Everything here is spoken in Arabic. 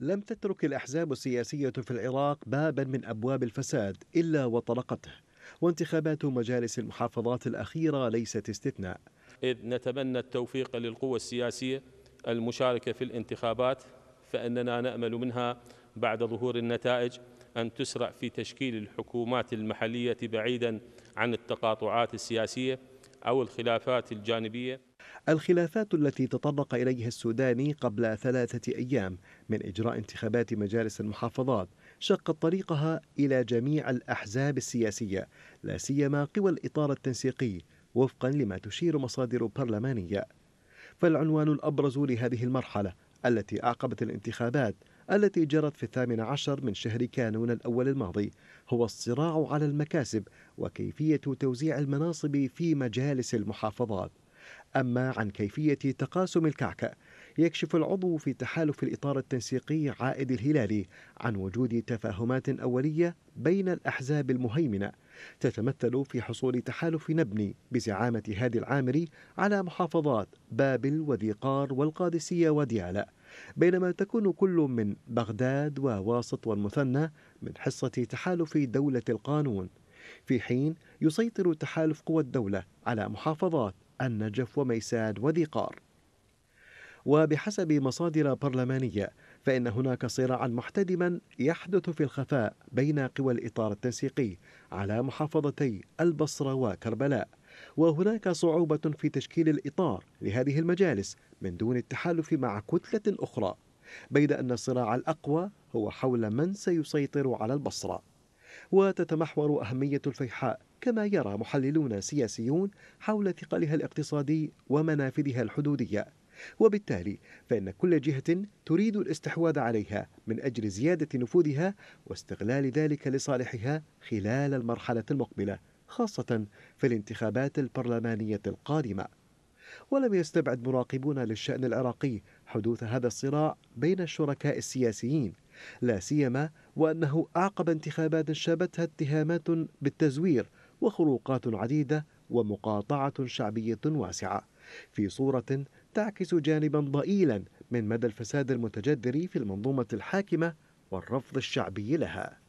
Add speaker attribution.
Speaker 1: لم تترك الأحزاب السياسية في العراق بابا من أبواب الفساد إلا وطرقته وانتخابات مجالس المحافظات الأخيرة ليست استثناء
Speaker 2: إذ نتمنى التوفيق للقوى السياسية المشاركة في الانتخابات فإننا نأمل منها بعد ظهور النتائج أن تسرع في تشكيل الحكومات المحلية بعيدا عن التقاطعات السياسية أو الخلافات الجانبية
Speaker 1: الخلافات التي تطرق إليها السوداني قبل ثلاثة أيام من إجراء انتخابات مجالس المحافظات شقت طريقها إلى جميع الأحزاب السياسية لا سيما قوى الإطار التنسيقي وفقا لما تشير مصادر برلمانية فالعنوان الأبرز لهذه المرحلة التي أعقبت الانتخابات التي جرت في الثامن عشر من شهر كانون الأول الماضي هو الصراع على المكاسب وكيفية توزيع المناصب في مجالس المحافظات أما عن كيفية تقاسم الكعكة يكشف العضو في تحالف الإطار التنسيقي عائد الهلالي عن وجود تفاهمات أولية بين الأحزاب المهيمنة تتمثل في حصول تحالف نبني بزعامة هادي العامري على محافظات بابل وذيقار والقادسية وديالة بينما تكون كل من بغداد وواسط والمثنى من حصة تحالف دولة القانون في حين يسيطر تحالف قوى الدولة على محافظات النجف وميساد قار وبحسب مصادر برلمانية فإن هناك صراعا محتدما يحدث في الخفاء بين قوى الإطار التنسيقي على محافظتي البصرة وكربلاء وهناك صعوبة في تشكيل الإطار لهذه المجالس من دون التحالف مع كتلة أخرى بيد أن الصراع الأقوى هو حول من سيسيطر على البصرة وتتمحور أهمية الفيحاء كما يرى محللون سياسيون حول ثقلها الاقتصادي ومنافذها الحدودية وبالتالي فإن كل جهة تريد الاستحواذ عليها من أجل زيادة نفوذها واستغلال ذلك لصالحها خلال المرحلة المقبلة خاصة في الانتخابات البرلمانية القادمة ولم يستبعد مراقبون للشأن العراقي حدوث هذا الصراع بين الشركاء السياسيين لا سيما وأنه أعقب انتخابات شابتها اتهامات بالتزوير وخروقات عديدة ومقاطعة شعبية واسعة في صورة تعكس جانبا ضئيلا من مدى الفساد المتجذر في المنظومة الحاكمة والرفض الشعبي لها